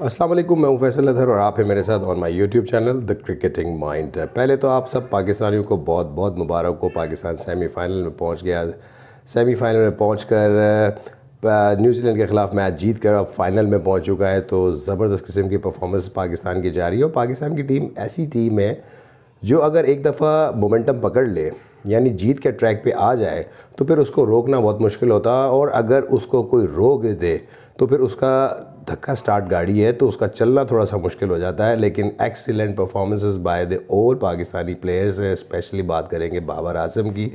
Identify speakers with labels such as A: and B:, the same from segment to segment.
A: असलम मैं हूँ फैसल अधर और आप हैं मेरे साथ on my YouTube channel the cricketing mind पहले तो आप सब पाकिस्तानियों को बहुत बहुत मुबारक हो पाकिस्तान सेमीफाइनल में पहुंच गया सेमीफाइनल में पहुंचकर न्यूजीलैंड के ख़िलाफ़ मैच जीत कर अब फाइनल में पहुंच चुका है तो ज़बरदस्त किस्म की परफॉर्मेंस पाकिस्तान की जा रही है और पाकिस्तान की टीम ऐसी टीम है जो अगर एक दफ़ा मोमेंटम पकड़ ले यानी जीत के ट्रैक पे आ जाए तो फिर उसको रोकना बहुत मुश्किल होता और अगर उसको कोई रोक दे तो फिर उसका धक्का स्टार्ट गाड़ी है तो उसका चलना थोड़ा सा मुश्किल हो जाता है लेकिन excellent performances by the all Pakistani players है स्पेशली बात करेंगे बाबर आजम की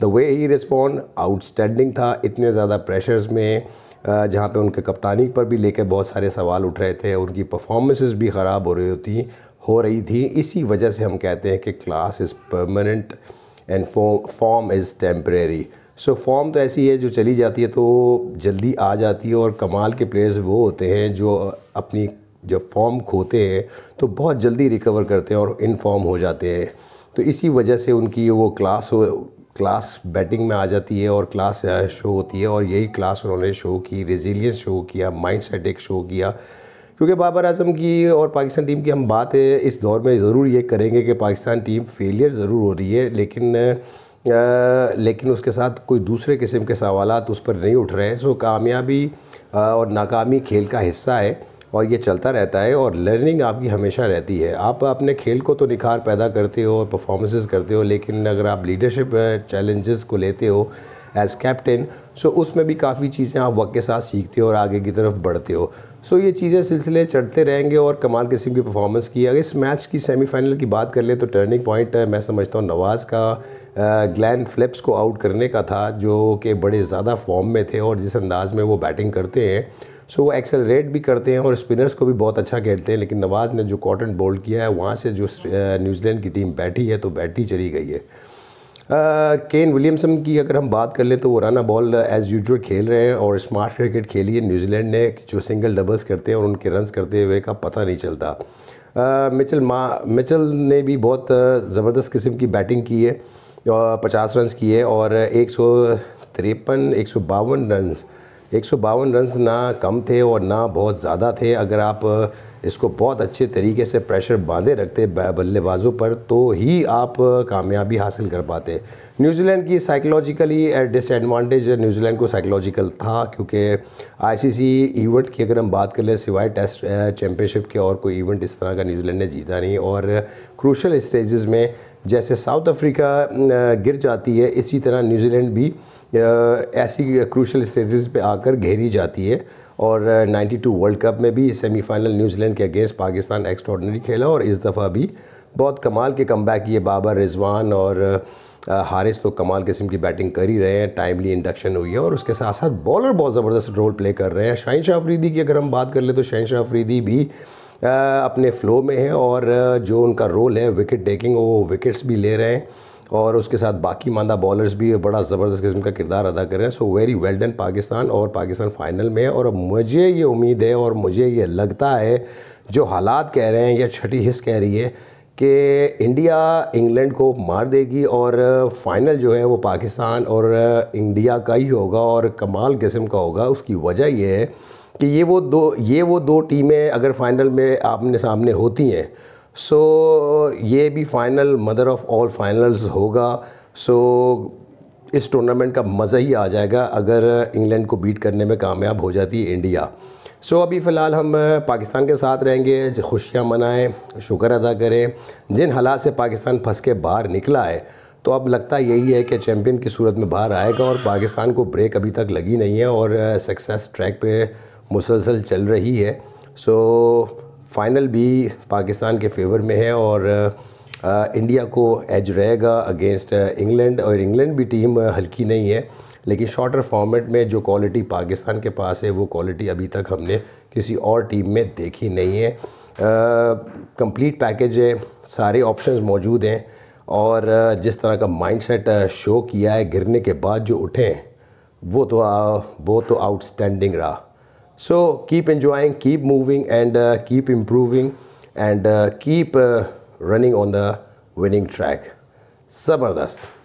A: the way he respond outstanding था इतने ज़्यादा प्रेशर्स में जहाँ पे उनके कप्तानी पर भी लेके बहुत सारे सवाल उठ रहे थे उनकी परफॉर्मेंसेस भी ख़राब हो रही होती हो रही थी इसी वजह से हम कहते हैं कि class is permanent and form is temporary so form तो ऐसी है जो चली जाती है तो जल्दी आ जाती है और कमाल के प्लेयर्स वो होते हैं जो अपनी जब फॉर्म खोते हैं तो बहुत जल्दी रिकवर करते हैं और इन फॉर्म हो जाते हैं तो इसी वजह से उनकी वो क्लास हो क्लास बैटिंग में आ जाती है और क्लास शो होती है और यही क्लास उन्होंने शो की रेजिलियंस शो किया माइंड सेट एक शो किया क्योंकि बाबर अजम की और पाकिस्तान टीम की हम बात है इस दौर में ज़रूर ये करेंगे कि पाकिस्तान टीम फेलियर ज़रूर हो रही है लेकिन आ, लेकिन उसके साथ कोई दूसरे किस्म के सवाल उस पर नहीं उठ रहे हैं सो कामयाबी और नाकामी खेल का हिस्सा है और ये चलता रहता है और लर्निंग आपकी हमेशा रहती है आप अपने खेल को तो निखार पैदा करते हो और परफॉर्मेंसेस करते हो लेकिन अगर आप लीडरशिप चैलेंजेस को लेते हो एज़ कैप्टन सो उसमें भी काफ़ी चीज़ें आप वक्त के साथ सीखते हो और आगे की तरफ बढ़ते हो सो ये चीज़ें सिलसिले चढ़ते रहेंगे और कमाल किस्म की परफॉर्मेंस की अगर इस मैच की सेमीफाइनल की बात कर ले तो टर्निंग पॉइंट मैं समझता हूँ नवाज़ का ग्लैन फ्लिप्स को आउट करने का था जो कि बड़े ज़्यादा फॉर्म में थे और जिस अंदाज़ में वो बैटिंग करते हैं सो वो एक्सेलरेट भी करते हैं और स्पिनर्स को भी बहुत अच्छा खेलते हैं लेकिन नवाज़ ने जो कॉटन बोल्ड किया है वहाँ से जो न्यूजीलैंड की टीम बैठी है तो बैठी चली गई है केन विलियमसन की अगर हम बात कर लें तो वो राना बॉल एज़ यूजल खेल रहे हैं और स्मार्ट क्रिकेट खेली है न्यूजीलैंड ने जो सिंगल डबल्स करते हैं और उनके रन करते हुए का पता नहीं चलता मिचल मा मिचल ने भी बहुत ज़बरदस्त किस्म की बैटिंग की है पचास पचास की किए और एक सौ तिरपन एक सौ बावन रन एक रन्स ना कम थे और ना बहुत ज़्यादा थे अगर आप इसको बहुत अच्छे तरीके से प्रेशर बांधे रखते बल्लेबाजों पर तो ही आप कामयाबी हासिल कर पाते न्यूजीलैंड की साइकोलॉजिकली डिसएडवांटेज न्यूजीलैंड को साइकोलॉजिकल था क्योंकि आईसीसी इवेंट की अगर हम बात कर लें सिवाय टेस्ट चैम्पियनशिप के और कोई इवेंट इस तरह का न्यूजीलैंड ने जीता नहीं और क्रूशल स्टेजेस में जैसे साउथ अफ्रीका गिर जाती है इसी तरह न्यूजीलैंड भी ऐसी क्रूशल स्टेजेस पे आकर घेरी जाती है और 92 वर्ल्ड कप में भी सेमीफाइनल न्यूजीलैंड के अगेंस्ट पाकिस्तान एक्स्ट्रॉडनरी खेला और इस दफ़ा भी बहुत कमाल के कम बैक ये बाबर रिजवान और हारिस तो कमाल किस्म की बैटिंग कर ही रहे हैं टाइमली इंडक्शन हुई है और उसके साथ साथ बॉलर बहुत ज़बरदस्त रोल प्ले कर रहे हैं शाहिशाह अफरीदी की अगर हम बात कर ले तो शाहिशाह अफरीदी भी अपने फ्लो में है और जो उनका रोल है विकेट टेकिंग वो विकेट्स भी ले रहे हैं और उसके साथ बाकी मांदा बॉलर्स भी बड़ा ज़बरदस्त किस्म का किरदार अदा कर रहे हैं so very well done Pakistan और पाकिस्तान फाइनल में है और मुझे ये उम्मीद है और मुझे ये लगता है जो हालात कह रहे हैं या छठी हिस्स कह रही है कि इंडिया इंग्लैंड को मार देगी और फाइनल जो है वो पाकिस्तान और इंडिया का ही होगा और कमाल किस्म का होगा उसकी वजह यह है कि ये वो दो ये वो दो टीमें अगर फाइनल में आपने सामने होती हैं सो ये भी final mother of all finals होगा सो इस टूर्नामेंट का मज़ा ही आ जाएगा अगर इंग्लैंड को बीट करने में कामयाब हो जाती है इंडिया सो so, अभी फ़िलहाल हम पाकिस्तान के साथ रहेंगे खुशियाँ मनाएं शुक्र अदा करें जिन हालात से पाकिस्तान फंस के बाहर निकला है तो अब लगता यही है कि चैम्पियन की सूरत में बाहर आएगा और पाकिस्तान को ब्रेक अभी तक लगी नहीं है और सक्सेस ट्रैक पे मुसलसल चल रही है सो फाइनल भी पाकिस्तान के फेवर में है और आ, इंडिया को एज रहेगा अगेंस्ट इंग्लैंड और इंग्लैंड भी टीम हल्की नहीं है लेकिन शॉर्टर फॉर्मेट में जो क्वालिटी पाकिस्तान के पास है वो क्वालिटी अभी तक हमने किसी और टीम में देखी नहीं है कंप्लीट पैकेज है सारे ऑप्शंस मौजूद हैं और जिस तरह का माइंडसेट शो किया है गिरने के बाद जो उठे वो तो आ, वो तो आउटस्टैंडिंग रहा so keep enjoying keep moving and uh, keep improving and uh, keep uh, running on the winning track zabardast